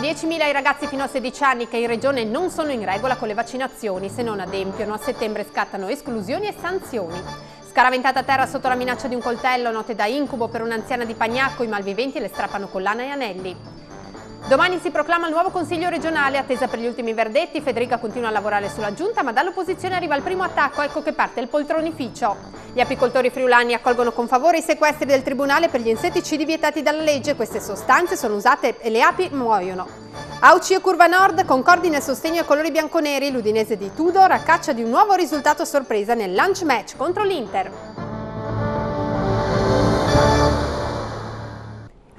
10.000 i ragazzi fino a 16 anni che in regione non sono in regola con le vaccinazioni, se non adempiono. A settembre scattano esclusioni e sanzioni. Scaraventata a terra sotto la minaccia di un coltello, note da incubo per un'anziana di Pagnacco, i malviventi le strappano collana e anelli. Domani si proclama il nuovo Consiglio regionale, attesa per gli ultimi verdetti, Federica continua a lavorare sulla giunta ma dall'opposizione arriva il primo attacco, ecco che parte il poltronificio. Gli apicoltori friulani accolgono con favore i sequestri del Tribunale per gli insetticidi vietati dalla legge, queste sostanze sono usate e le api muoiono. Auci e Curva Nord concordi nel sostegno ai colori bianconeri, l'Udinese di Tudor a caccia di un nuovo risultato a sorpresa nel lunch match contro l'Inter.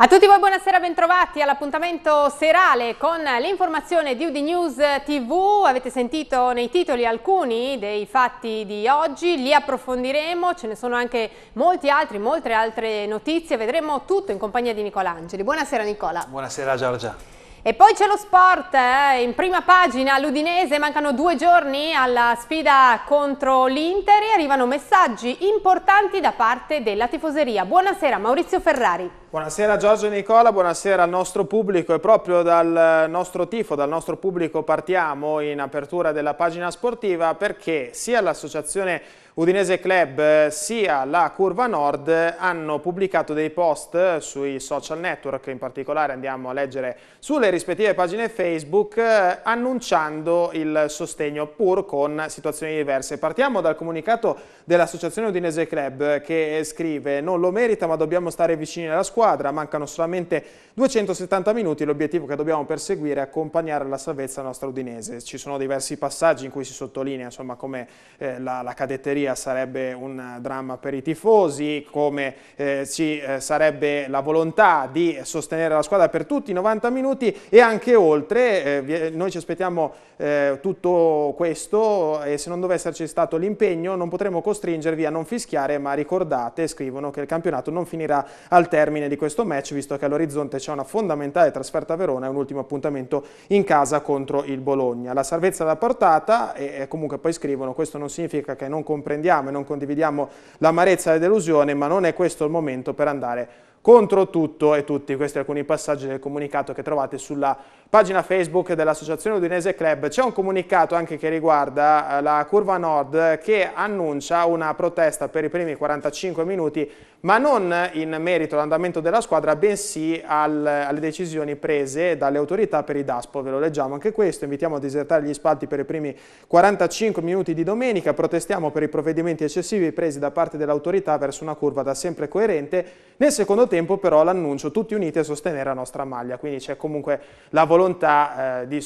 A tutti voi buonasera, bentrovati all'appuntamento serale con l'informazione di Udi News TV. Avete sentito nei titoli alcuni dei fatti di oggi, li approfondiremo, ce ne sono anche molti altri, molte altre notizie, vedremo tutto in compagnia di Nicola Angeli. Buonasera Nicola. Buonasera Giorgia. E poi c'è lo sport, eh? in prima pagina l'Udinese, mancano due giorni alla sfida contro l'Inter e arrivano messaggi importanti da parte della tifoseria. Buonasera Maurizio Ferrari. Buonasera Giorgio e Nicola, buonasera al nostro pubblico e proprio dal nostro tifo, dal nostro pubblico partiamo in apertura della pagina sportiva perché sia l'associazione Udinese Club sia la Curva Nord hanno pubblicato dei post sui social network, in particolare andiamo a leggere sulle rispettive pagine Facebook, eh, annunciando il sostegno pur con situazioni diverse. Partiamo dal comunicato dell'associazione Udinese Club che scrive non lo merita ma dobbiamo stare vicini alla scuola squadra, mancano solamente 270 minuti, l'obiettivo che dobbiamo perseguire è accompagnare alla salvezza la nostra Udinese. Ci sono diversi passaggi in cui si sottolinea insomma, come eh, la, la, cadetteria sarebbe un dramma per i tifosi, come eh, ci eh, sarebbe la volontà di sostenere la squadra per tutti i 90 minuti e anche oltre. Eh, vi, noi ci aspettiamo eh, tutto questo e se non dovesse esserci stato l'impegno non potremmo costringervi a non fischiare, ma ricordate, scrivono, che il campionato non finirà al termine di questo match, visto che all'orizzonte c'è una fondamentale trasferta a Verona e un ultimo appuntamento in casa contro il Bologna. La salvezza da portata, e comunque poi scrivono, questo non significa che non comprendiamo e non condividiamo l'amarezza e la delusione, ma non è questo il momento per andare contro tutto e tutti. Questi alcuni passaggi del comunicato che trovate sulla pagina Facebook dell'Associazione Udinese Club c'è un comunicato anche che riguarda eh, la curva nord che annuncia una protesta per i primi 45 minuti ma non in merito all'andamento della squadra bensì al, alle decisioni prese dalle autorità per i DASPO, ve lo leggiamo anche questo, invitiamo a disertare gli spalti per i primi 45 minuti di domenica, protestiamo per i provvedimenti eccessivi presi da parte dell'autorità verso una curva da sempre coerente, nel secondo tempo però l'annuncio tutti uniti a sostenere la nostra maglia, quindi c'è comunque la volontà volontà eh, di,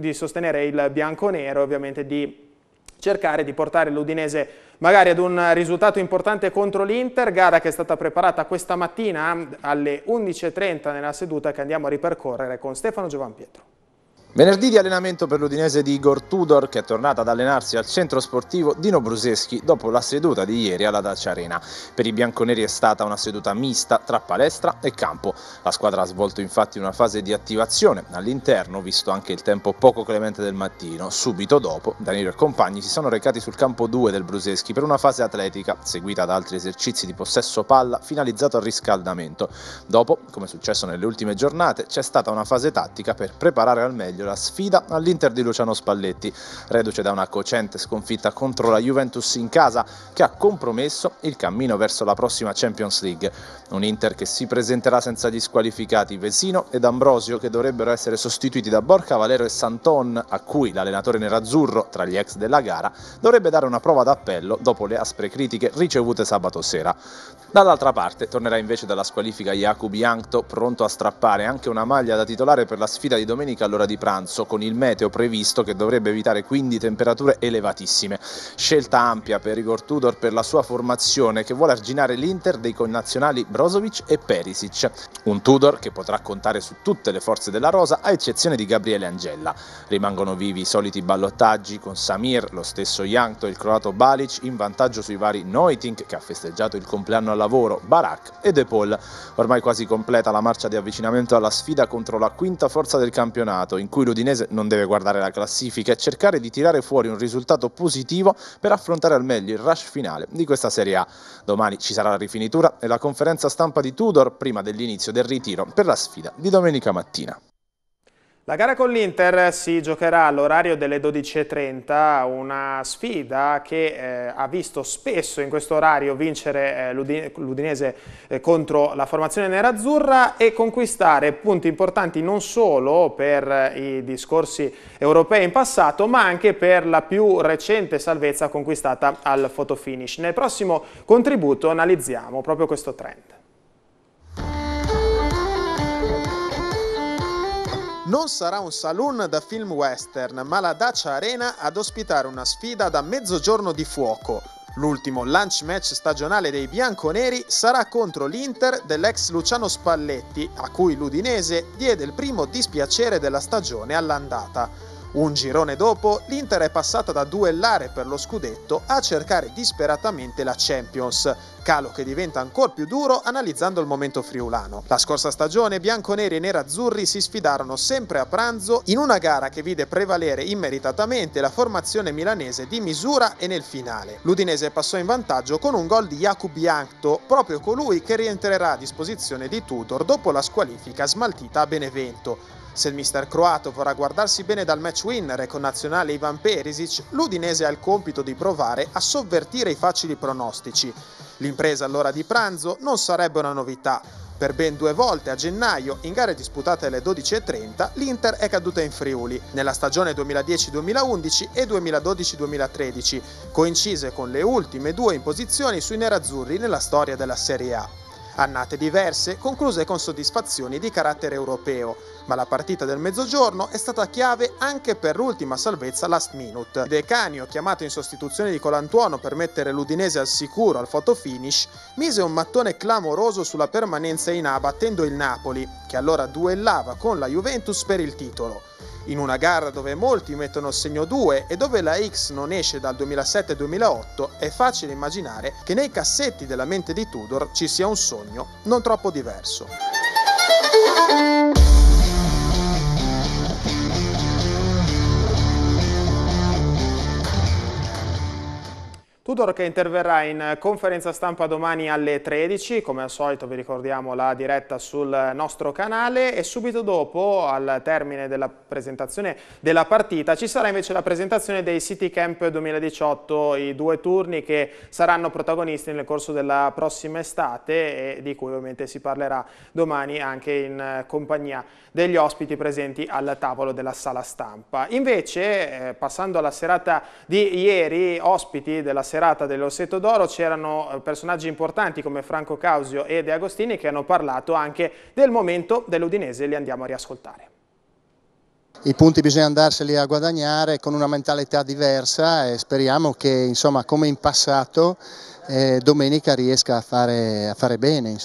di sostenere il bianco-nero, ovviamente di cercare di portare l'Udinese magari ad un risultato importante contro l'Inter, gara che è stata preparata questa mattina alle 11.30 nella seduta che andiamo a ripercorrere con Stefano Giovanpietro. Venerdì di allenamento per l'Udinese di Igor Tudor che è tornata ad allenarsi al centro sportivo Dino Bruseschi dopo la seduta di ieri alla Dacia Arena. Per i bianconeri è stata una seduta mista tra palestra e campo. La squadra ha svolto infatti una fase di attivazione all'interno, visto anche il tempo poco clemente del mattino. Subito dopo, Danilo e compagni si sono recati sul campo 2 del Bruseschi per una fase atletica, seguita da altri esercizi di possesso palla finalizzato al riscaldamento. Dopo, come è successo nelle ultime giornate, c'è stata una fase tattica per preparare al meglio la sfida all'Inter di Luciano Spalletti, reduce da una cocente sconfitta contro la Juventus in casa che ha compromesso il cammino verso la prossima Champions League. Un Inter che si presenterà senza gli squalificati Vesino ed Ambrosio che dovrebbero essere sostituiti da Borca Valero e Santon, a cui l'allenatore nerazzurro, tra gli ex della gara, dovrebbe dare una prova d'appello dopo le aspre critiche ricevute sabato sera. Dall'altra parte tornerà invece dalla squalifica Jakub Jankto, pronto a strappare anche una maglia da titolare per la sfida di domenica all'ora di pranzo pranzo con il meteo previsto che dovrebbe evitare quindi temperature elevatissime. Scelta ampia per Igor Tudor per la sua formazione che vuole arginare l'Inter dei connazionali Brozovic e Perisic. Un Tudor che potrà contare su tutte le forze della rosa a eccezione di Gabriele Angella. Rimangono vivi i soliti ballottaggi con Samir, lo stesso Jankto e il croato Balic in vantaggio sui vari Noiting che ha festeggiato il compleanno al lavoro, Barak e De Paul. Ormai quasi completa la marcia di avvicinamento alla sfida contro la quinta forza del campionato in cui cui l'Udinese non deve guardare la classifica e cercare di tirare fuori un risultato positivo per affrontare al meglio il rush finale di questa Serie A. Domani ci sarà la rifinitura e la conferenza stampa di Tudor prima dell'inizio del ritiro per la sfida di domenica mattina. La gara con l'Inter si giocherà all'orario delle 12.30, una sfida che eh, ha visto spesso in questo orario vincere eh, l'Udinese eh, contro la formazione nerazzurra e conquistare punti importanti non solo per eh, i discorsi europei in passato ma anche per la più recente salvezza conquistata al fotofinish. Nel prossimo contributo analizziamo proprio questo trend. Non sarà un saloon da film western, ma la Dacia Arena ad ospitare una sfida da mezzogiorno di fuoco. L'ultimo lunch match stagionale dei bianconeri sarà contro l'Inter dell'ex Luciano Spalletti, a cui l'Udinese diede il primo dispiacere della stagione all'andata. Un girone dopo, l'Inter è passata da duellare per lo scudetto a cercare disperatamente la Champions, calo che diventa ancora più duro analizzando il momento friulano. La scorsa stagione bianconeri e nerazzurri si sfidarono sempre a pranzo in una gara che vide prevalere immeritatamente la formazione milanese di misura e nel finale. L'Udinese passò in vantaggio con un gol di Jakub Bianto, proprio colui che rientrerà a disposizione di Tudor dopo la squalifica smaltita a Benevento. Se il mister croato vorrà guardarsi bene dal match winner con nazionale Ivan Perisic, l'Udinese ha il compito di provare a sovvertire i facili pronostici. L'impresa all'ora di pranzo non sarebbe una novità. Per ben due volte a gennaio, in gare disputate alle 12.30, l'Inter è caduta in Friuli, nella stagione 2010-2011 e 2012-2013, coincise con le ultime due imposizioni sui nerazzurri nella storia della Serie A annate diverse concluse con soddisfazioni di carattere europeo, ma la partita del mezzogiorno è stata chiave anche per l'ultima salvezza last minute. De Canio, chiamato in sostituzione di Colantuono per mettere l'Udinese al sicuro al photo finish, mise un mattone clamoroso sulla permanenza in A battendo il Napoli, che allora duellava con la Juventus per il titolo in una gara dove molti mettono il segno 2 e dove la X non esce dal 2007-2008, è facile immaginare che nei cassetti della mente di Tudor ci sia un sogno non troppo diverso. Tudor che interverrà in conferenza stampa domani alle 13, come al solito vi ricordiamo la diretta sul nostro canale e subito dopo, al termine della presentazione della partita, ci sarà invece la presentazione dei City Camp 2018, i due turni che saranno protagonisti nel corso della prossima estate e di cui ovviamente si parlerà domani anche in compagnia degli ospiti presenti al tavolo della sala stampa. Invece, eh, passando alla serata di ieri, ospiti della serata serata dell'Osseto d'Oro c'erano eh, personaggi importanti come Franco Causio e De Agostini che hanno parlato anche del momento dell'Udinese, li andiamo a riascoltare i punti bisogna andarseli a guadagnare con una mentalità diversa e speriamo che insomma, come in passato eh, domenica riesca a fare, a fare bene.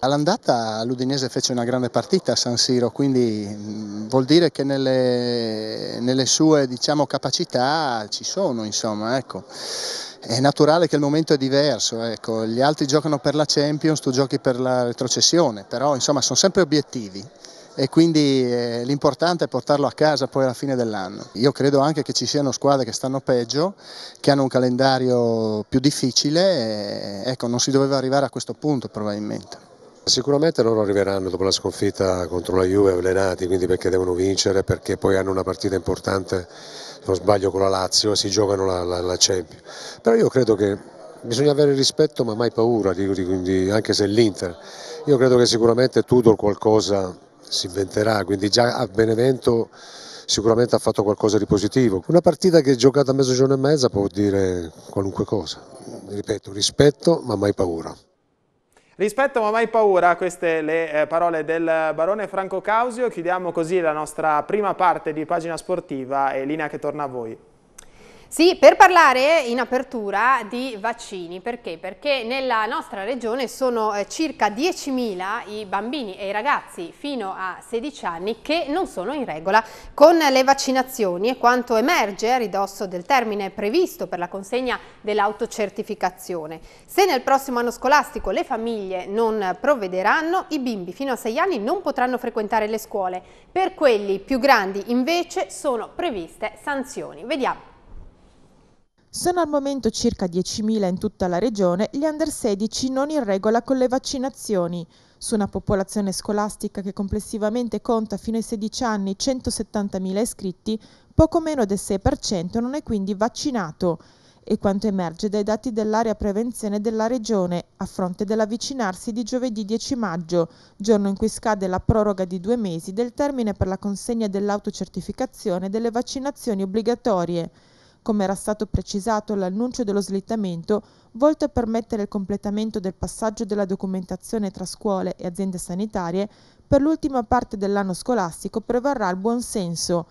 All'andata l'Udinese fece una grande partita a San Siro, quindi mh, mm, vuol dire che nelle, nelle sue diciamo, capacità ci sono. Insomma, ecco è naturale che il momento è diverso, ecco, gli altri giocano per la Champions, tu giochi per la retrocessione, però insomma sono sempre obiettivi e quindi eh, l'importante è portarlo a casa poi alla fine dell'anno. Io credo anche che ci siano squadre che stanno peggio, che hanno un calendario più difficile, e, eh, ecco, non si doveva arrivare a questo punto probabilmente. Sicuramente loro arriveranno dopo la sconfitta contro la Juve avvelenati, quindi perché devono vincere, perché poi hanno una partita importante non sbaglio con la Lazio, si giocano la, la, la Champions. Però io credo che bisogna avere rispetto ma mai paura, di, di, anche se l'Inter. Io credo che sicuramente Tudor qualcosa si inventerà, quindi già a Benevento sicuramente ha fatto qualcosa di positivo. Una partita che è giocata a mezzogiorno e mezza può dire qualunque cosa. Ripeto, rispetto ma mai paura. Rispetto ma mai paura, queste le eh, parole del barone Franco Causio, chiudiamo così la nostra prima parte di pagina sportiva e linea che torna a voi. Sì, per parlare in apertura di vaccini, perché? Perché nella nostra regione sono eh, circa 10.000 i bambini e i ragazzi fino a 16 anni che non sono in regola con le vaccinazioni e quanto emerge a ridosso del termine previsto per la consegna dell'autocertificazione. Se nel prossimo anno scolastico le famiglie non provvederanno, i bimbi fino a 6 anni non potranno frequentare le scuole. Per quelli più grandi invece sono previste sanzioni. Vediamo. Sono al momento circa 10.000 in tutta la regione gli under 16 non in regola con le vaccinazioni, su una popolazione scolastica che complessivamente conta fino ai 16 anni 170.000 iscritti, poco meno del 6% non è quindi vaccinato e quanto emerge dai dati dell'area prevenzione della Regione a fronte dell'avvicinarsi di giovedì 10 maggio, giorno in cui scade la proroga di due mesi del termine per la consegna dell'autocertificazione delle vaccinazioni obbligatorie come era stato precisato l'annuncio dello slittamento volto a permettere il completamento del passaggio della documentazione tra scuole e aziende sanitarie, per l'ultima parte dell'anno scolastico prevarrà il buon senso.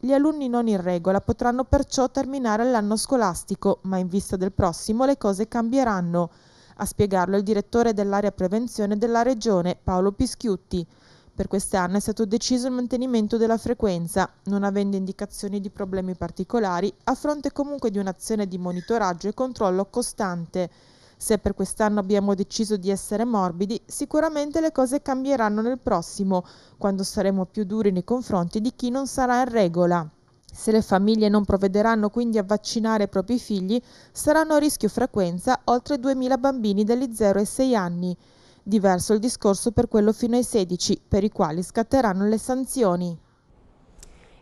Gli alunni non in regola potranno perciò terminare l'anno scolastico, ma in vista del prossimo le cose cambieranno. A spiegarlo il direttore dell'area prevenzione della Regione, Paolo Pischiutti. Per quest'anno è stato deciso il mantenimento della frequenza, non avendo indicazioni di problemi particolari, a fronte comunque di un'azione di monitoraggio e controllo costante. Se per quest'anno abbiamo deciso di essere morbidi, sicuramente le cose cambieranno nel prossimo, quando saremo più duri nei confronti di chi non sarà in regola. Se le famiglie non provvederanno quindi a vaccinare i propri figli, saranno a rischio frequenza oltre 2.000 bambini dagli 0 ai 6 anni. Diverso il discorso per quello fino ai 16, per i quali scatteranno le sanzioni.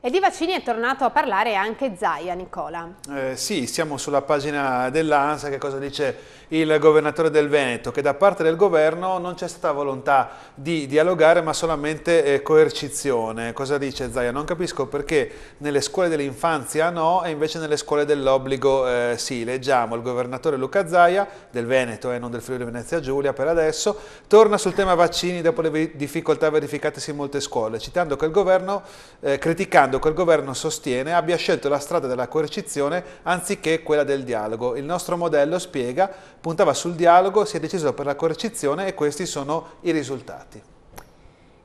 E di vaccini è tornato a parlare anche Zaia, Nicola. Eh, sì, siamo sulla pagina dell'ANSA, che cosa dice il governatore del Veneto? Che da parte del governo non c'è stata volontà di dialogare, ma solamente eh, coercizione. Cosa dice Zaia? Non capisco perché nelle scuole dell'infanzia no e invece nelle scuole dell'obbligo eh, sì. Leggiamo, il governatore Luca Zaia, del Veneto e eh, non del Friuli Venezia Giulia per adesso, torna sul tema vaccini dopo le difficoltà verificatesi in molte scuole, citando che il governo, eh, criticando spiegando che il governo sostiene abbia scelto la strada della coercizione anziché quella del dialogo. Il nostro modello, spiega, puntava sul dialogo, si è deciso per la coercizione e questi sono i risultati.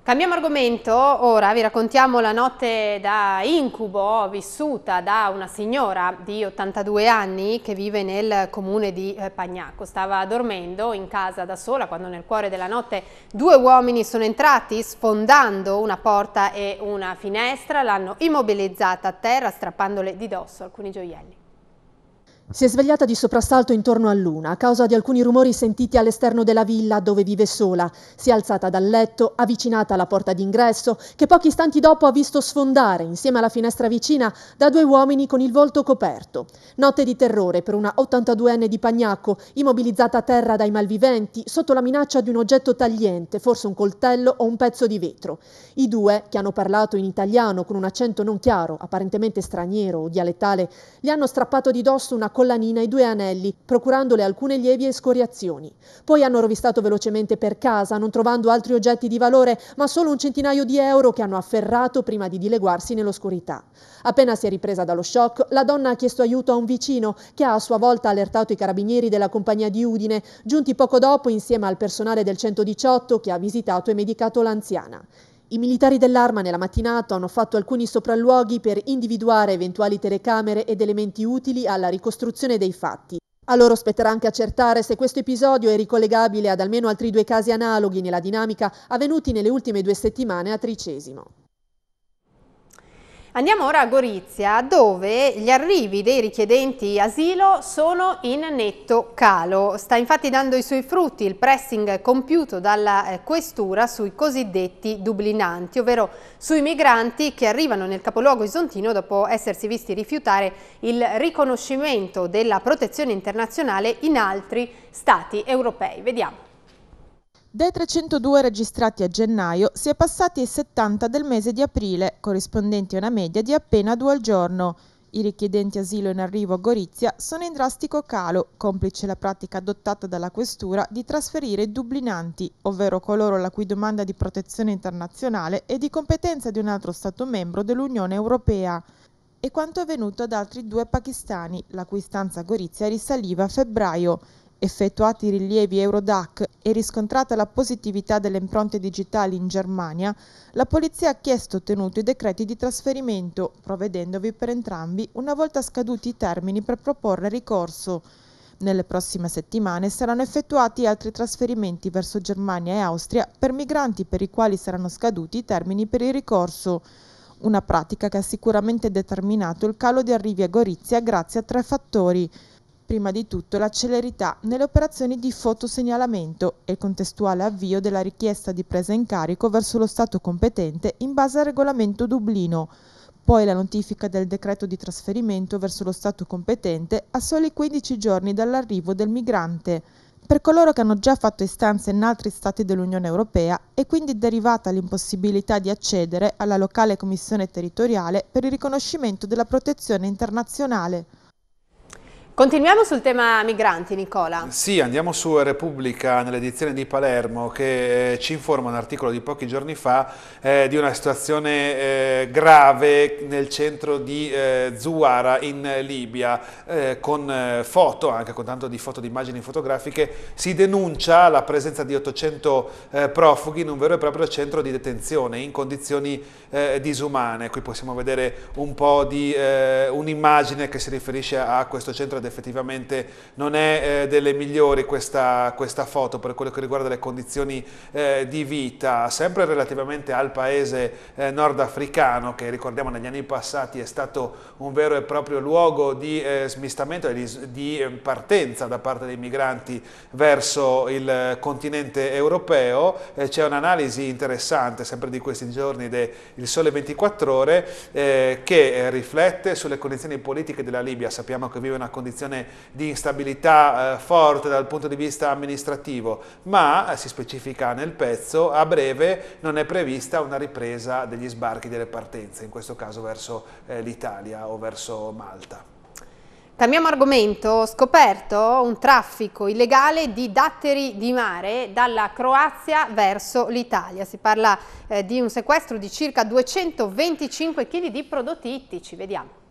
Cambiamo argomento, ora vi raccontiamo la notte da incubo vissuta da una signora di 82 anni che vive nel comune di eh, Pagnacco. Stava dormendo in casa da sola quando nel cuore della notte due uomini sono entrati sfondando una porta e una finestra, l'hanno immobilizzata a terra strappandole di dosso alcuni gioielli. Si è svegliata di soprassalto intorno a luna a causa di alcuni rumori sentiti all'esterno della villa dove vive sola. Si è alzata dal letto, avvicinata alla porta d'ingresso, che pochi istanti dopo ha visto sfondare, insieme alla finestra vicina, da due uomini con il volto coperto. Notte di terrore per una 82enne di Pagnacco, immobilizzata a terra dai malviventi, sotto la minaccia di un oggetto tagliente, forse un coltello o un pezzo di vetro. I due, che hanno parlato in italiano con un accento non chiaro, apparentemente straniero o dialettale, gli hanno strappato di dosso una collanina e due anelli, procurandole alcune lievi escoriazioni. Poi hanno rovistato velocemente per casa, non trovando altri oggetti di valore, ma solo un centinaio di euro che hanno afferrato prima di dileguarsi nell'oscurità. Appena si è ripresa dallo shock, la donna ha chiesto aiuto a un vicino, che ha a sua volta allertato i carabinieri della compagnia di Udine, giunti poco dopo insieme al personale del 118 che ha visitato e medicato l'anziana. I militari dell'arma nella mattinata hanno fatto alcuni sopralluoghi per individuare eventuali telecamere ed elementi utili alla ricostruzione dei fatti. A loro spetterà anche accertare se questo episodio è ricollegabile ad almeno altri due casi analoghi nella dinamica avvenuti nelle ultime due settimane a Tricesimo. Andiamo ora a Gorizia dove gli arrivi dei richiedenti asilo sono in netto calo. Sta infatti dando i suoi frutti il pressing compiuto dalla eh, questura sui cosiddetti dublinanti, ovvero sui migranti che arrivano nel capoluogo isontino dopo essersi visti rifiutare il riconoscimento della protezione internazionale in altri stati europei. Vediamo. Dai 302 registrati a gennaio si è passati ai 70 del mese di aprile, corrispondenti a una media di appena due al giorno. I richiedenti asilo in arrivo a Gorizia sono in drastico calo, complice la pratica adottata dalla Questura di trasferire i dublinanti, ovvero coloro la cui domanda di protezione internazionale è di competenza di un altro Stato membro dell'Unione Europea. E quanto è avvenuto ad altri due pakistani, la cui stanza a Gorizia risaliva a febbraio effettuati i rilievi Eurodac e riscontrata la positività delle impronte digitali in Germania, la Polizia ha chiesto e ottenuto i decreti di trasferimento, provvedendovi per entrambi una volta scaduti i termini per proporre ricorso. Nelle prossime settimane saranno effettuati altri trasferimenti verso Germania e Austria per migranti per i quali saranno scaduti i termini per il ricorso una pratica che ha sicuramente determinato il calo di arrivi a Gorizia grazie a tre fattori prima di tutto la celerità nelle operazioni di fotosegnalamento e il contestuale avvio della richiesta di presa in carico verso lo Stato competente in base al regolamento Dublino, poi la notifica del decreto di trasferimento verso lo Stato competente a soli 15 giorni dall'arrivo del migrante. Per coloro che hanno già fatto istanze in altri Stati dell'Unione Europea è quindi derivata l'impossibilità di accedere alla locale commissione territoriale per il riconoscimento della protezione internazionale. Continuiamo sul tema migranti, Nicola. Sì, andiamo su Repubblica nell'edizione di Palermo che eh, ci informa un articolo di pochi giorni fa eh, di una situazione eh, grave nel centro di eh, Zuara in Libia eh, con foto, anche con tanto di foto di immagini fotografiche, si denuncia la presenza di 800 profughi in un vero e proprio centro di detenzione in condizioni disumane. Qui possiamo vedere un po' di un'immagine che si riferisce a questo centro ed effettivamente non è eh, delle migliori questa, questa, foto per quello che riguarda le condizioni eh, di vita, sempre relativamente al paese eh, nordafricano che ricordiamo negli anni passati è stato un vero e proprio luogo di eh, smistamento e di, di, eh, partenza da parte dei migranti verso il continente europeo, eh, c'è un'analisi interessante sempre di questi giorni del Sole 24 Ore che riflette sulle condizioni politiche della Libia, sappiamo che vive una condizione condizione di instabilità eh, forte dal punto di vista amministrativo, ma, eh, si specifica nel pezzo, a breve non è prevista una ripresa degli sbarchi delle partenze, in questo caso verso eh, l'Italia o verso Malta. Cambiamo argomento, ho scoperto un traffico illegale di datteri di mare dalla Croazia verso l'Italia. Si parla eh, di un sequestro di circa 225 kg di prodotti ittici, vediamo.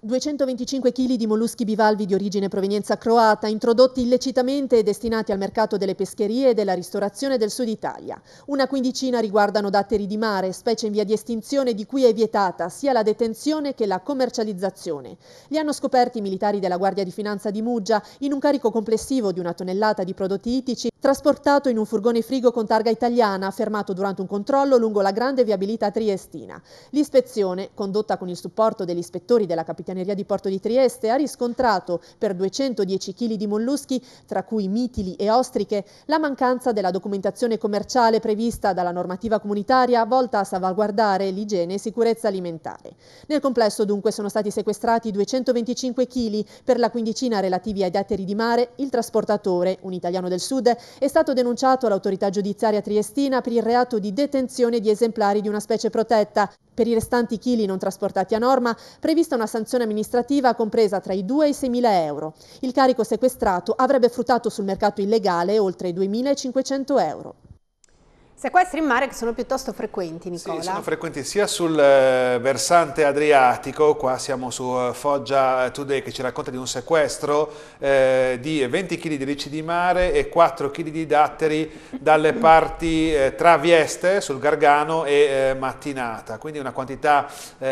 225 kg di molluschi bivalvi di origine provenienza croata, introdotti illecitamente e destinati al mercato delle pescherie e della ristorazione del sud Italia. Una quindicina riguardano datteri di mare, specie in via di estinzione di cui è vietata sia la detenzione che la commercializzazione. Li hanno scoperti i militari della Guardia di Finanza di Muggia in un carico complessivo di una tonnellata di prodotti ittici Trasportato in un furgone frigo con targa italiana, fermato durante un controllo lungo la grande viabilità triestina. L'ispezione, condotta con il supporto degli ispettori della Capitaneria di Porto di Trieste, ha riscontrato per 210 kg di molluschi, tra cui mitili e ostriche, la mancanza della documentazione commerciale prevista dalla normativa comunitaria volta a salvaguardare l'igiene e sicurezza alimentare. Nel complesso dunque sono stati sequestrati 225 kg per la quindicina relativi ai datteri di mare, il trasportatore, un italiano del sud, è stato denunciato all'autorità giudiziaria triestina per il reato di detenzione di esemplari di una specie protetta. Per i restanti chili non trasportati a norma, prevista una sanzione amministrativa compresa tra i 2 e i 6 mila euro. Il carico sequestrato avrebbe fruttato sul mercato illegale oltre i 2.500 euro. Sequestri in mare che sono piuttosto frequenti, Nicola. Sì, sono frequenti sia sul eh, versante adriatico, qua siamo su eh, Foggia Today che ci racconta di un sequestro eh, di 20 eh, kg di ricci di mare e 4 kg di datteri dalle parti eh, tra Vieste, sul Gargano e eh, Mattinata, quindi una quantità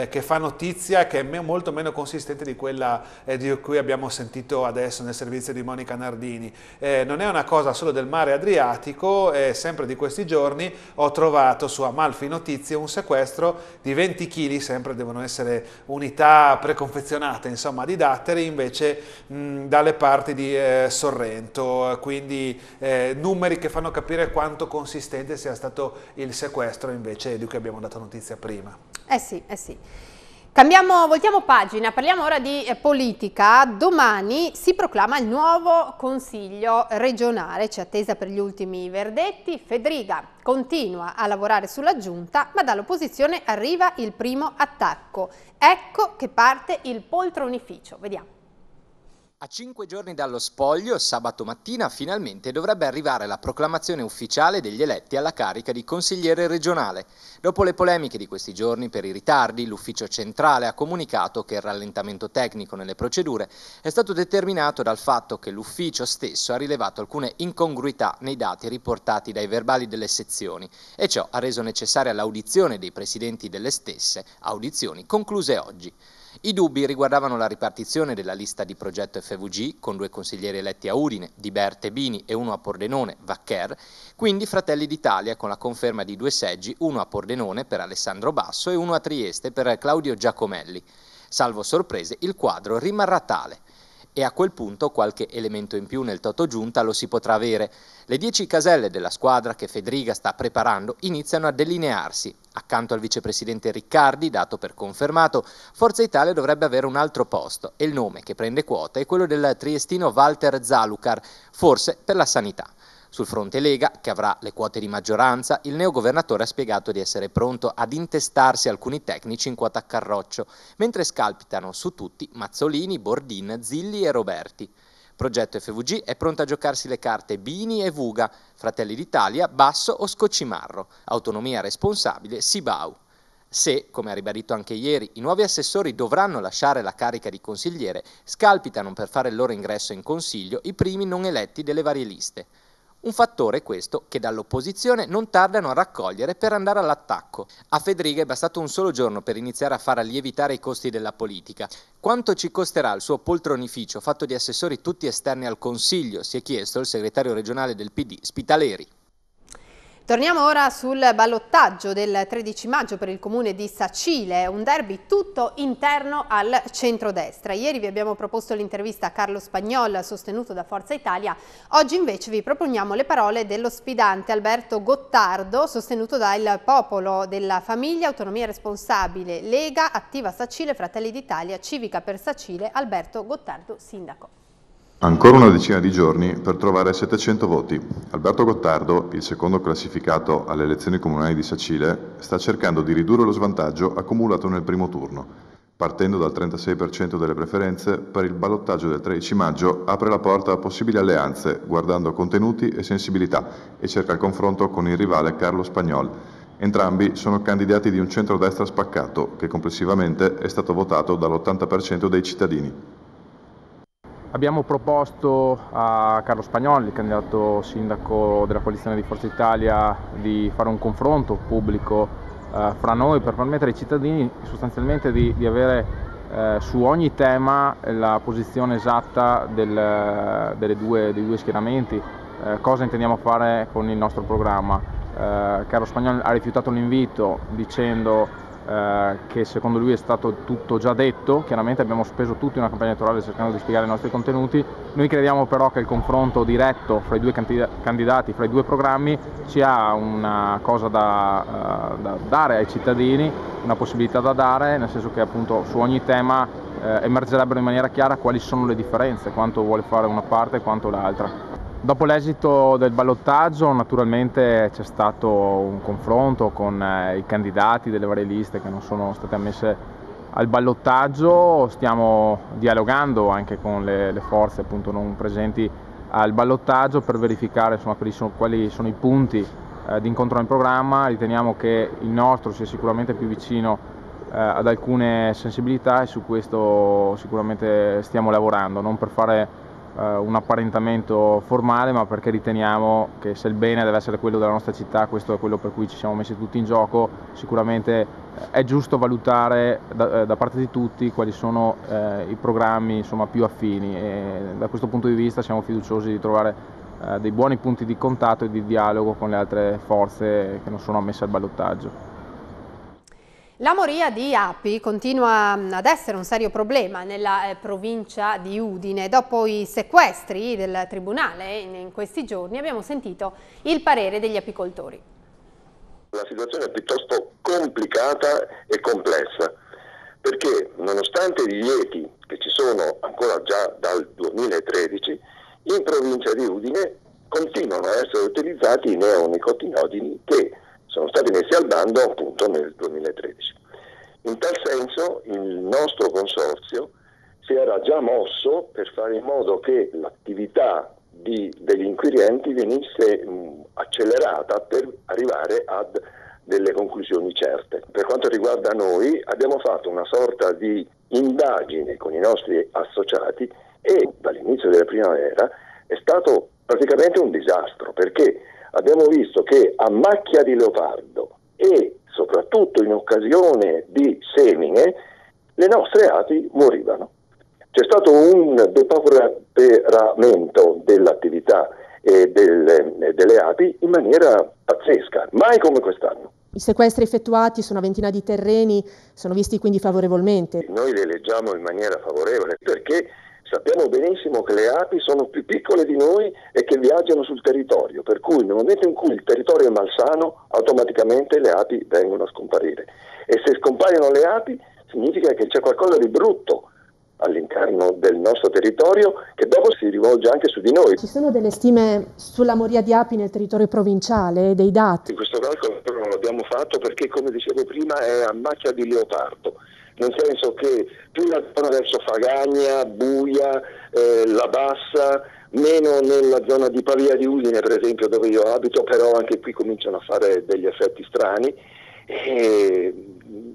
che fa notizia che è molto meno consistente di quella di cui abbiamo sentito adesso nel servizio di Monica Nardini. non è una cosa solo del mare adriatico, è sempre di questi giorni giorni ho trovato su Amalfi Notizie un sequestro di 20 kg, sempre devono essere unità preconfezionate insomma, di datteri, invece mh, dalle parti di eh, Sorrento, quindi eh, numeri che fanno capire quanto consistente sia stato il sequestro invece di cui abbiamo dato notizia prima. Eh sì, eh sì. Cambiamo, voltiamo pagina, parliamo ora di eh, politica. Domani si proclama il nuovo Consiglio regionale, c'è attesa per gli ultimi verdetti. Federica continua a lavorare sulla giunta, ma dall'opposizione arriva il primo attacco. Ecco che parte il poltronificio, vediamo. A cinque giorni dallo spoglio, sabato mattina, finalmente dovrebbe arrivare la proclamazione ufficiale degli eletti alla carica di consigliere regionale. Dopo le polemiche di questi giorni per i ritardi, l'ufficio centrale ha comunicato che il rallentamento tecnico nelle procedure è stato determinato dal fatto che l'ufficio stesso ha rilevato alcune incongruità nei dati riportati dai verbali delle sezioni e ciò ha reso necessaria l'audizione dei presidenti delle stesse, audizioni concluse oggi. I dubbi riguardavano la ripartizione della lista di progetto FVG con due consiglieri eletti a Udine, Di Berte Bini e uno a Pordenone, Vaccher, quindi Fratelli d'Italia con la conferma di due seggi, uno a Pordenone per Alessandro Basso e uno a Trieste per Claudio Giacomelli. Salvo sorprese, il quadro rimarrà tale e a quel punto qualche elemento in più nel Toto Giunta lo si potrà avere. Le dieci caselle della squadra che Federica sta preparando iniziano a delinearsi. Accanto al vicepresidente Riccardi, dato per confermato, Forza Italia dovrebbe avere un altro posto e il nome che prende quota è quello del triestino Walter Zalucar, forse per la sanità. Sul fronte Lega, che avrà le quote di maggioranza, il neogovernatore ha spiegato di essere pronto ad intestarsi alcuni tecnici in quota a carroccio, mentre scalpitano su tutti Mazzolini, Bordin, Zilli e Roberti. Progetto FVG è pronto a giocarsi le carte Bini e Vuga, Fratelli d'Italia, Basso o Scocimarro, Autonomia Responsabile, Sibau. Se, come ha ribadito anche ieri, i nuovi assessori dovranno lasciare la carica di consigliere, scalpitano per fare il loro ingresso in consiglio i primi non eletti delle varie liste. Un fattore questo che dall'opposizione non tardano a raccogliere per andare all'attacco. A Federica è bastato un solo giorno per iniziare a far lievitare i costi della politica. Quanto ci costerà il suo poltronificio fatto di assessori tutti esterni al Consiglio? si è chiesto il segretario regionale del PD Spitaleri. Torniamo ora sul ballottaggio del 13 maggio per il comune di Sacile, un derby tutto interno al centrodestra. Ieri vi abbiamo proposto l'intervista a Carlo Spagnol sostenuto da Forza Italia, oggi invece vi proponiamo le parole dell'ospidante Alberto Gottardo sostenuto dal popolo della famiglia, autonomia responsabile, Lega, Attiva Sacile, Fratelli d'Italia, Civica per Sacile, Alberto Gottardo, sindaco. Ancora una decina di giorni per trovare 700 voti. Alberto Gottardo, il secondo classificato alle elezioni comunali di Sacile, sta cercando di ridurre lo svantaggio accumulato nel primo turno. Partendo dal 36% delle preferenze, per il ballottaggio del 13 maggio apre la porta a possibili alleanze, guardando contenuti e sensibilità, e cerca il confronto con il rivale Carlo Spagnol. Entrambi sono candidati di un centrodestra spaccato, che complessivamente è stato votato dall'80% dei cittadini. Abbiamo proposto a Carlo Spagnoli, candidato sindaco della coalizione di Forza Italia, di fare un confronto pubblico eh, fra noi per permettere ai cittadini sostanzialmente di, di avere eh, su ogni tema la posizione esatta del, due, dei due schieramenti, eh, cosa intendiamo fare con il nostro programma. Eh, Carlo Spagnoli ha rifiutato l'invito dicendo eh, che secondo lui è stato tutto già detto, chiaramente abbiamo speso tutto in una campagna elettorale cercando di spiegare i nostri contenuti, noi crediamo però che il confronto diretto fra i due candidati, fra i due programmi, sia una cosa da, eh, da dare ai cittadini, una possibilità da dare, nel senso che appunto su ogni tema eh, emergerebbero in maniera chiara quali sono le differenze, quanto vuole fare una parte e quanto l'altra. Dopo l'esito del ballottaggio naturalmente c'è stato un confronto con eh, i candidati delle varie liste che non sono state ammesse al ballottaggio, stiamo dialogando anche con le, le forze appunto, non presenti al ballottaggio per verificare insomma, quali, sono, quali, sono, i punti eh, di incontro nel programma, riteniamo che il nostro sia sicuramente più vicino eh, ad alcune sensibilità e su questo sicuramente stiamo lavorando, non per fare eh, un apparentamento formale, ma perché riteniamo che se il bene deve essere quello della nostra città, questo è quello per cui ci siamo messi tutti in gioco, sicuramente eh, è giusto valutare da, eh, da parte di tutti quali sono eh, i programmi insomma, più affini e da questo punto di vista siamo fiduciosi di trovare eh, dei buoni punti di contatto e di dialogo con le altre forze che non sono ammesse al ballottaggio. La moria di api continua mm, ad essere un serio problema nella eh, provincia di Udine. Dopo i sequestri del Tribunale in questi giorni abbiamo sentito il parere degli apicoltori. La situazione è piuttosto complicata e complessa perché nonostante i divieti che ci sono ancora già dal 2013, in provincia di Udine continuano a essere utilizzati i neonicotinoidini che sono stati messi al bando appunto nel 2013. In tal senso il nostro consorzio si era già mosso per fare in modo che l'attività di, degli inquirenti venisse mh, accelerata per arrivare a delle conclusioni certe. Per quanto riguarda noi abbiamo fatto una sorta di indagine con i nostri associati e dall'inizio della primavera è stato praticamente un disastro perché abbiamo visto che a macchia di leopardo e soprattutto in occasione di semine, le nostre api morivano. C'è stato un depauperamento dell'attività eh, del, delle api in maniera pazzesca, mai come quest'anno. I sequestri effettuati su una ventina di terreni sono visti quindi favorevolmente. Noi le leggiamo in maniera favorevole perché Sappiamo benissimo che le api sono più piccole di noi e che viaggiano sul territorio, per cui nel momento in cui il territorio è malsano, automaticamente le api vengono a scomparire. E se scompaiono le api, significa che c'è qualcosa di brutto all'interno del nostro territorio che dopo si rivolge anche su di noi. Ci sono delle stime sulla moria di api nel territorio provinciale, dei dati? In questo calcolo non l'abbiamo fatto perché, come dicevo prima, è a macchia di leopardo nel senso che più la zona verso Fagagna, Buia, eh, La Bassa, meno nella zona di Pavia di Udine per esempio dove io abito, però anche qui cominciano a fare degli effetti strani. E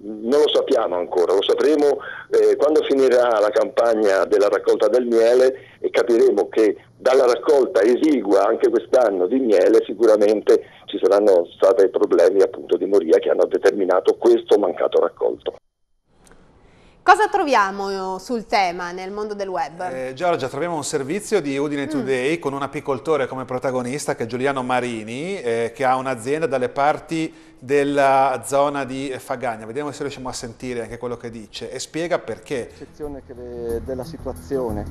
non lo sappiamo ancora, lo sapremo eh, quando finirà la campagna della raccolta del miele e capiremo che dalla raccolta esigua anche quest'anno di miele sicuramente ci saranno stati problemi appunto di moria che hanno determinato questo mancato raccolto. Cosa troviamo eh, sul tema nel mondo del web? Eh, Giorgia, troviamo un servizio di Udine mm. Today mm. con un apicoltore come protagonista che è Giuliano Marini, eh, che ha un'azienda dalle parti della zona di Fagagna. Vediamo se riusciamo a sentire anche quello che dice e spiega perché. Sezione della situazione.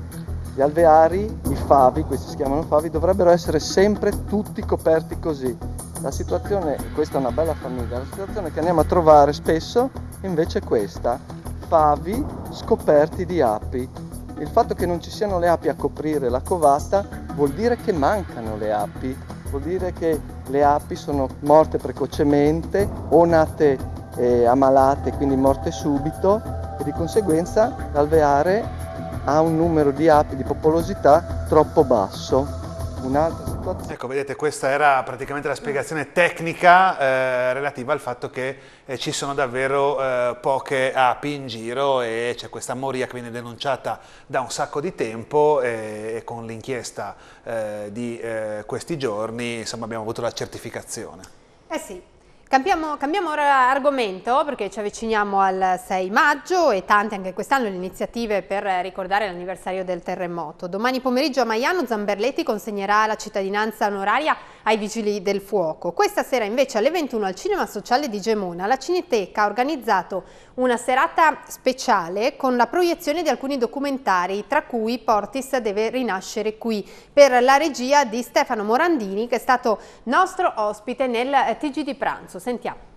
Gli alveari, i favi, questi si chiamano favi, dovrebbero essere sempre tutti coperti così. La situazione, questa è una bella famiglia, la situazione che andiamo a trovare spesso invece è questa favi scoperti di api. Il fatto che non ci siano le api a coprire la covata vuol dire che mancano le api, vuol dire che le api sono morte precocemente o nate eh, ammalate, quindi morte subito e di conseguenza l'alveare ha un numero di api di popolosità troppo basso un'altra situazione. Ecco, vedete, questa era praticamente la spiegazione tecnica eh, relativa al fatto che eh, ci sono davvero eh, poche api in giro e c'è questa moria che viene denunciata da un sacco di tempo eh, e con l'inchiesta eh, di eh, questi giorni insomma, abbiamo avuto la certificazione. Eh sì, Cambiamo, cambiamo, ora argomento perché ci avviciniamo al 6 maggio e tante anche quest'anno le iniziative per ricordare l'anniversario del terremoto. Domani pomeriggio a Maiano Zamberletti consegnerà la cittadinanza onoraria ai Vigili del Fuoco. Questa sera invece alle 21 al Cinema Sociale di Gemona la Cineteca ha organizzato una serata speciale con la proiezione di alcuni documentari, tra cui Portis deve rinascere qui, per la regia di Stefano Morandini che è stato nostro ospite nel TG di pranzo. Sentiamo.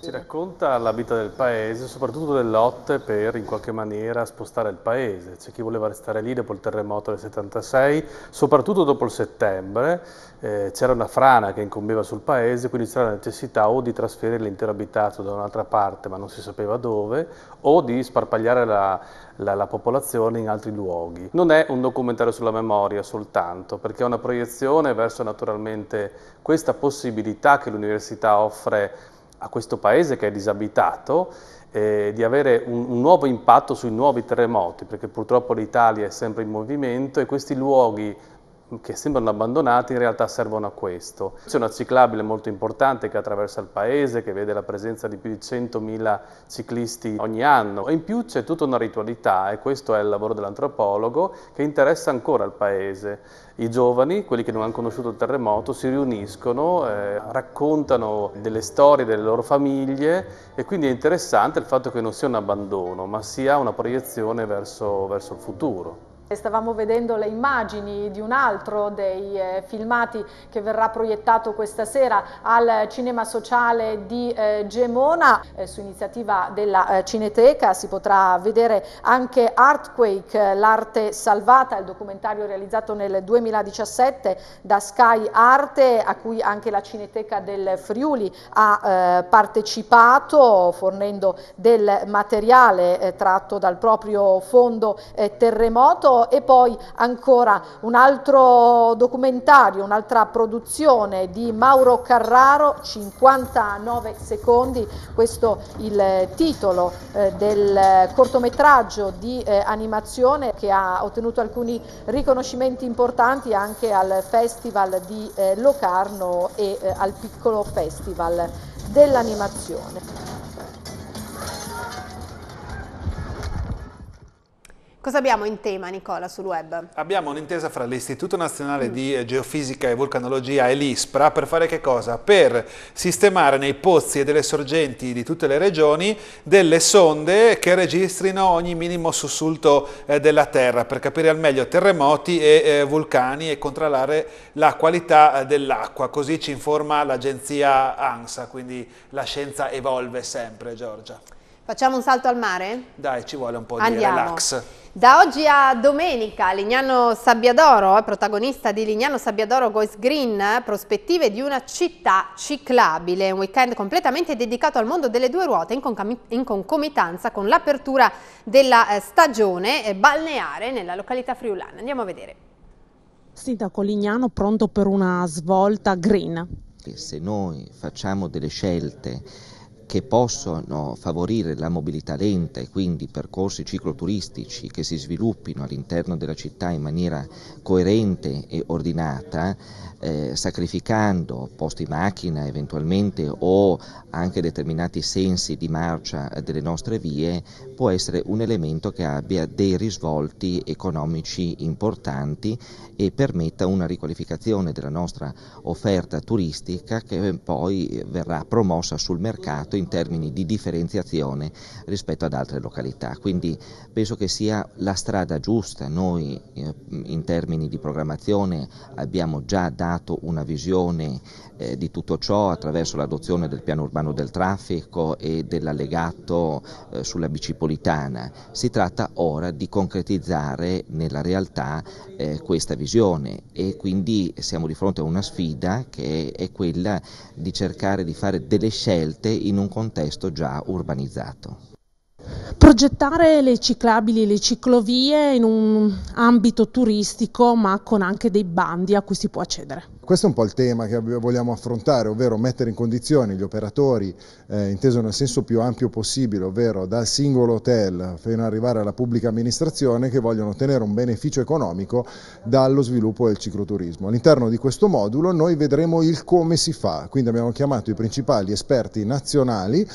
Ci racconta la vita del paese, soprattutto delle lotte per in qualche maniera spostare il paese. C'è chi voleva restare lì dopo il terremoto del 76, soprattutto dopo il settembre, eh, c'era una frana che incombeva sul paese, quindi c'era la necessità o di trasferire l'intero abitato da un'altra parte, ma non si sapeva dove, o di sparpagliare la, la, la popolazione in altri luoghi. Non è un documentario sulla memoria soltanto, perché è una proiezione verso naturalmente questa possibilità che l'università offre a questo paese che è disabitato eh, di avere un, un, nuovo impatto sui nuovi terremoti, perché purtroppo l'Italia è sempre in movimento e questi luoghi che sembrano abbandonati in realtà servono a questo. C'è una ciclabile molto importante che attraversa il paese, che vede la presenza di più di 100.000 ciclisti ogni anno e in più c'è tutta una ritualità e questo è il lavoro dell'antropologo che interessa ancora il paese. I giovani, quelli che non hanno conosciuto il terremoto, si riuniscono, eh, raccontano delle storie delle loro famiglie e quindi è interessante il fatto che non sia un abbandono ma sia una proiezione verso, verso il futuro. Stavamo vedendo le immagini di un altro dei eh, filmati che verrà proiettato questa sera al Cinema Sociale di eh, Gemona eh, su iniziativa della Cineteca. Si potrà vedere anche Artquake, l'arte salvata, il documentario realizzato nel 2017 da Sky Arte a cui anche la Cineteca del Friuli ha partecipato fornendo del materiale tratto dal proprio fondo terremoto e poi ancora un altro documentario, un'altra produzione di Mauro Carraro, 59 secondi, questo il eh, titolo eh, del cortometraggio di eh, animazione che ha ottenuto alcuni riconoscimenti importanti anche al Festival di eh, Locarno e eh, al piccolo Festival dell'animazione. Cosa abbiamo in tema, Nicola, sul web? Abbiamo un'intesa fra l'Istituto Nazionale mm. di Geofisica e Vulcanologia e l'ISPRA per fare che cosa? Per sistemare nei pozzi e delle sorgenti di tutte le regioni delle sonde che registrino ogni minimo sussulto eh, della Terra per capire al meglio terremoti e eh, vulcani e controllare la qualità eh, dell'acqua. Così ci informa l'agenzia ANSA, quindi la scienza evolve sempre, Giorgia. Facciamo un salto al mare? Dai, ci vuole un po' Andiamo. di relax. Da oggi a domenica Lignano Sabbiadoro, eh, protagonista di Lignano Sabbiadoro Goes Green, eh, prospettive di una città ciclabile, un weekend completamente dedicato al mondo delle due ruote in, con in concomitanza con l'apertura della eh, stagione balneare nella località friulana. Andiamo a vedere. Sindaco Lignano pronto per una svolta green. Se noi facciamo delle scelte che possono favorire la mobilità lenta e quindi percorsi cicloturistici che si sviluppino all'interno della città in maniera coerente e ordinata, eh, sacrificando posti macchina eventualmente o anche determinati sensi di marcia delle nostre vie può essere un elemento che abbia dei risvolti economici importanti e permetta una riqualificazione della nostra offerta turistica che poi verrà promossa sul mercato in termini di differenziazione rispetto ad altre località. Quindi penso che sia la strada giusta. Noi eh, in termini di programmazione abbiamo già dato una visione eh, di tutto ciò attraverso l'adozione del piano urbano urbano del traffico e dell'allegato eh, sulla bicipolitana. Si tratta ora di concretizzare nella realtà eh, questa visione e quindi siamo di fronte a una sfida che è quella di cercare di fare delle scelte in un contesto già urbanizzato progettare le ciclabili e le ciclovie in un ambito turistico ma con anche dei bandi a cui si può accedere. Questo è un po' il tema che vogliamo affrontare, ovvero mettere in condizione gli operatori, eh, inteso nel senso più ampio possibile, ovvero dal singolo hotel fino ad arrivare alla pubblica amministrazione che vogliono ottenere un beneficio economico dallo sviluppo del cicloturismo. All'interno di questo modulo noi vedremo il come si fa, quindi abbiamo chiamato i principali esperti nazionali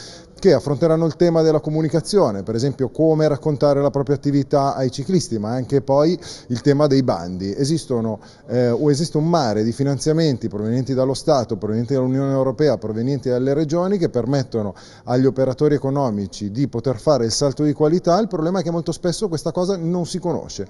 che affronteranno il tema della comunicazione, per esempio come raccontare la propria attività ai ciclisti, ma anche poi il tema dei bandi. Esistono, eh, o esiste un mare di finanziamenti provenienti dallo Stato, provenienti dall'Unione Europea, provenienti dalle regioni che permettono agli operatori economici di poter fare il salto di qualità, il problema è che molto spesso questa cosa non si conosce.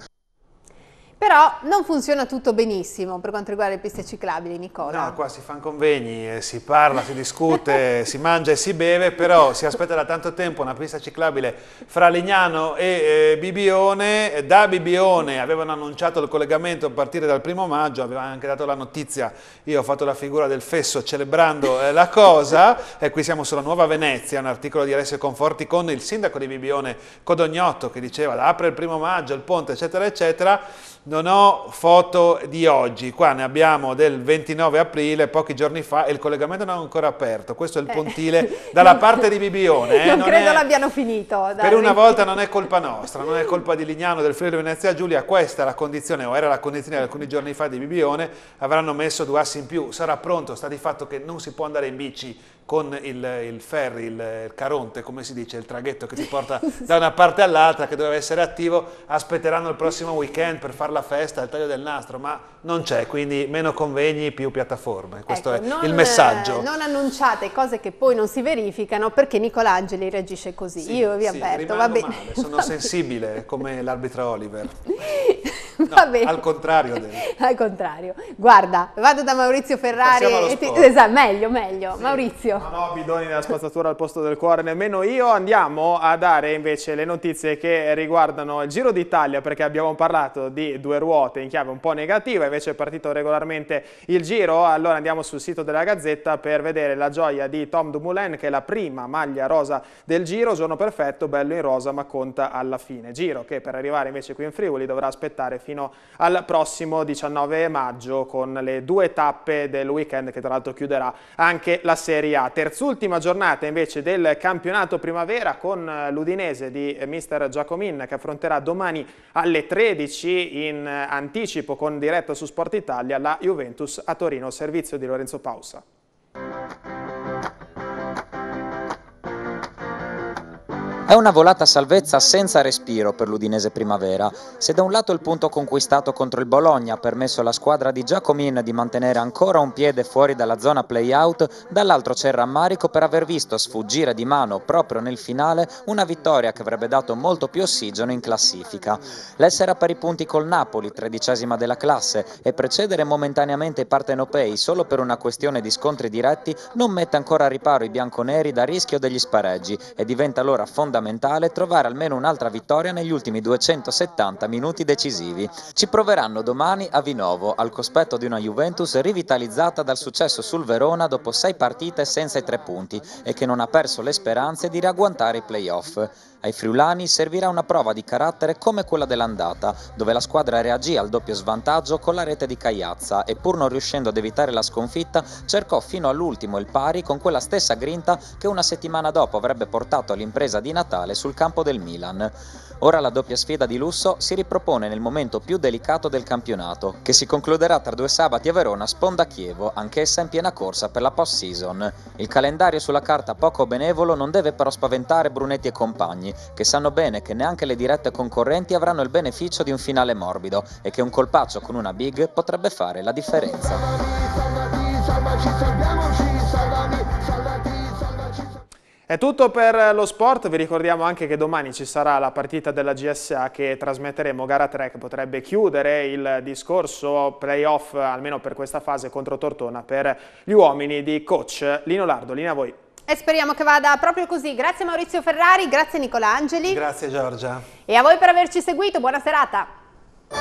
Però non funziona tutto benissimo per quanto riguarda le piste ciclabili, Nicola. No, qua si fanno convegni, eh, si parla, si discute, si mangia e si beve, però si aspetta da tanto tempo una pista ciclabile fra Lignano e eh, Bibione. Da Bibione avevano annunciato il collegamento a partire dal primo maggio, avevano anche dato la notizia, io ho fatto la figura del fesso celebrando eh, la cosa. E qui siamo sulla Nuova Venezia, un articolo di Alessio Conforti con il sindaco di Bibione, Codognotto, che diceva apre il primo maggio, il ponte, eccetera, eccetera non ho foto di oggi, qua ne abbiamo del 29 aprile, pochi giorni fa, e il collegamento non è ancora aperto, questo è il pontile eh. dalla parte di Bibione. Eh, non, non, credo è... l'abbiano finito. Dai. Per una volta non è colpa nostra, non è colpa di Lignano, del Friuli Venezia Giulia, questa è la condizione, o era la condizione di alcuni giorni fa di Bibione, avranno messo due assi in più, sarà pronto, sta di fatto che non si può andare in bici con il, il ferry, il, il, caronte, come si dice, il traghetto che ti porta da una parte all'altra, che doveva essere attivo, aspetteranno il prossimo weekend per farlo la festa, il taglio del nastro, ma non c'è, quindi meno convegni, più piattaforme. Questo ecco, è non, il messaggio. Eh, non annunciate cose che poi non si verificano perché Nicolangeli reagisce così. Sì, Io vi sì, avverto, va bene. Male, sono sensibile come l'arbitro Oliver. Va no, bene. Al contrario. Del... al contrario. Guarda, vado da Maurizio Ferrari. E ti... esatto, meglio, meglio. Sì. Maurizio. Non ho bidoni della spazzatura al posto del cuore, nemmeno io. Andiamo a dare invece le notizie che riguardano il Giro d'Italia, perché abbiamo parlato di due ruote in chiave un po' negativa, invece è partito regolarmente il Giro. Allora andiamo sul sito della Gazzetta per vedere la gioia di Tom Dumoulin, che è la prima maglia rosa del Giro. Giorno perfetto, bello in rosa, ma conta alla fine. Giro che per arrivare invece qui in Friuli dovrà aspettare fino al prossimo 19 maggio con le due tappe del weekend che tra l'altro chiuderà anche la Serie A. Terzultima giornata invece del campionato primavera con l'Udinese di mister Giacomin che affronterà domani alle 13 in anticipo con diretta su Sport Italia la Juventus a Torino, servizio di Lorenzo Pausa. È una volata salvezza senza respiro per l'Udinese Primavera. Se da un lato il punto conquistato contro il Bologna ha permesso alla squadra di Giacomin di mantenere ancora un piede fuori dalla zona play-out, dall'altro c'è il rammarico per aver visto sfuggire di mano proprio nel finale una vittoria che avrebbe dato molto più ossigeno in classifica. L'essere a pari punti col Napoli, tredicesima della classe, e precedere momentaneamente i partenopei solo per una questione di scontri diretti non mette ancora a riparo i bianconeri da rischio degli spareggi e diventa allora fondamentale fondamentale trovare almeno un'altra vittoria negli ultimi 270 minuti decisivi. Ci proveranno domani a Vinovo, al cospetto di una Juventus rivitalizzata dal successo sul Verona dopo sei partite senza i tre punti e che non ha perso le speranze di riagguantare i playoff. Ai friulani servirà una prova di carattere come quella dell'andata, dove la squadra reagì al doppio svantaggio con la rete di Cagliazza e pur non riuscendo ad evitare la sconfitta cercò fino all'ultimo il pari con quella stessa grinta che una settimana dopo avrebbe portato all'impresa di Natale sul campo del Milan. Ora la doppia sfida di Lusso si ripropone nel momento più delicato del campionato, che si concluderà tra due sabati a Verona sponda Chievo, anch'essa in piena corsa per la post-season. Il calendario sulla carta poco benevolo non deve però spaventare Brunetti e compagni, che sanno bene che neanche le dirette concorrenti avranno il beneficio di un finale morbido e che un colpaccio con una big potrebbe fare la differenza. È tutto per lo sport, vi ricordiamo anche che domani ci sarà la partita della GSA che trasmetteremo, gara 3 che potrebbe chiudere il discorso playoff almeno per questa fase contro Tortona per gli uomini di coach Lino Lardo, linea a voi. E speriamo che vada proprio così. Grazie Maurizio Ferrari, grazie Nicola Angeli. Grazie Giorgia. E a voi per averci seguito, buona serata.